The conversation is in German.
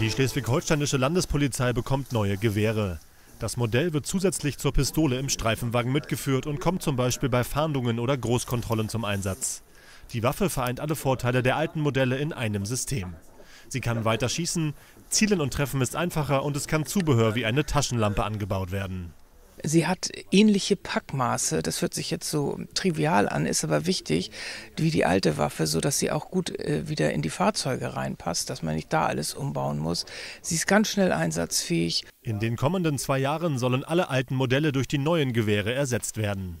Die schleswig-holsteinische Landespolizei bekommt neue Gewehre. Das Modell wird zusätzlich zur Pistole im Streifenwagen mitgeführt und kommt zum Beispiel bei Fahndungen oder Großkontrollen zum Einsatz. Die Waffe vereint alle Vorteile der alten Modelle in einem System. Sie kann weiter schießen, zielen und treffen ist einfacher und es kann Zubehör wie eine Taschenlampe angebaut werden. Sie hat ähnliche Packmaße, das hört sich jetzt so trivial an, ist aber wichtig, wie die alte Waffe, sodass sie auch gut äh, wieder in die Fahrzeuge reinpasst, dass man nicht da alles umbauen muss. Sie ist ganz schnell einsatzfähig. In den kommenden zwei Jahren sollen alle alten Modelle durch die neuen Gewehre ersetzt werden.